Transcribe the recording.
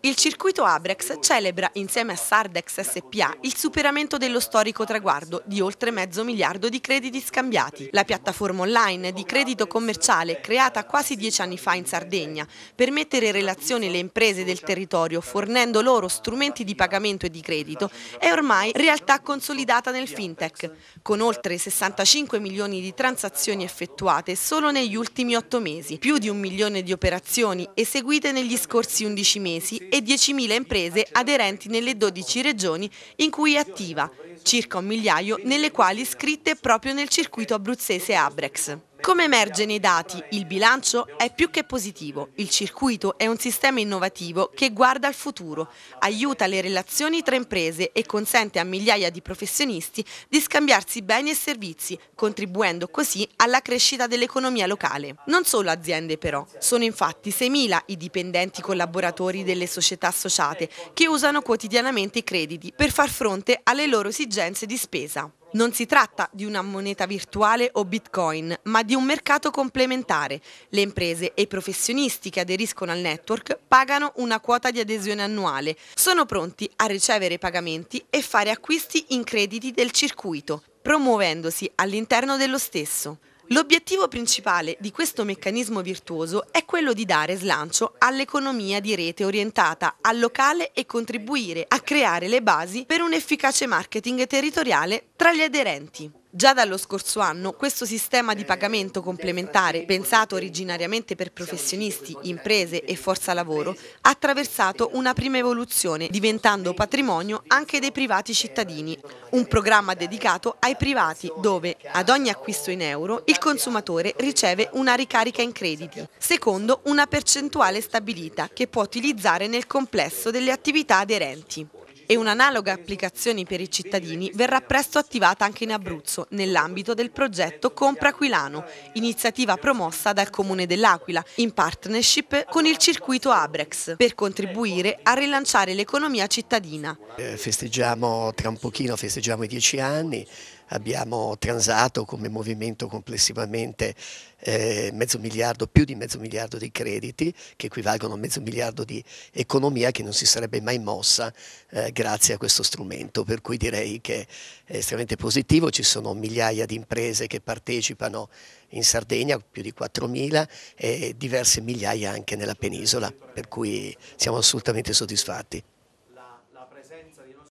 Il circuito Abrex celebra insieme a Sardex SPA il superamento dello storico traguardo di oltre mezzo miliardo di crediti scambiati. La piattaforma online di credito commerciale creata quasi dieci anni fa in Sardegna per mettere in relazione le imprese del territorio fornendo loro strumenti di pagamento e di credito è ormai realtà consolidata nel fintech con oltre 65 milioni di transazioni effettuate solo negli ultimi otto mesi, più di un milione di operazioni eseguite negli scorsi 11 mesi e 10.000 imprese aderenti nelle 12 regioni in cui è attiva, circa un migliaio nelle quali iscritte proprio nel circuito abruzzese Abrex come emerge nei dati, il bilancio è più che positivo. Il circuito è un sistema innovativo che guarda al futuro, aiuta le relazioni tra imprese e consente a migliaia di professionisti di scambiarsi beni e servizi, contribuendo così alla crescita dell'economia locale. Non solo aziende però, sono infatti 6.000 i dipendenti collaboratori delle società associate che usano quotidianamente i crediti per far fronte alle loro esigenze di spesa. Non si tratta di una moneta virtuale o bitcoin, ma di un mercato complementare. Le imprese e i professionisti che aderiscono al network pagano una quota di adesione annuale, sono pronti a ricevere pagamenti e fare acquisti in crediti del circuito, promuovendosi all'interno dello stesso. L'obiettivo principale di questo meccanismo virtuoso è quello di dare slancio all'economia di rete orientata al locale e contribuire a creare le basi per un efficace marketing territoriale tra gli aderenti. Già dallo scorso anno questo sistema di eh, pagamento complementare, pensato originariamente per professionisti, imprese e forza lavoro, ha attraversato una prima evoluzione, diventando patrimonio anche dei privati cittadini. Un programma dedicato ai privati dove, ad ogni acquisto in euro, il consumatore riceve una ricarica in crediti, secondo una percentuale stabilita che può utilizzare nel complesso delle attività aderenti e un'analoga applicazione per i cittadini verrà presto attivata anche in Abruzzo nell'ambito del progetto Compra Aquilano, iniziativa promossa dal Comune dell'Aquila in partnership con il circuito Abrex per contribuire a rilanciare l'economia cittadina. Eh, festeggiamo tra un pochino, festeggiamo i dieci anni, abbiamo transato come movimento complessivamente eh, mezzo miliardo, più di mezzo miliardo di crediti che equivalgono a mezzo miliardo di economia che non si sarebbe mai mossa eh, grazie a questo strumento, per cui direi che è estremamente positivo, ci sono migliaia di imprese che partecipano in Sardegna, più di 4.000 e diverse migliaia anche nella penisola, per cui siamo assolutamente soddisfatti.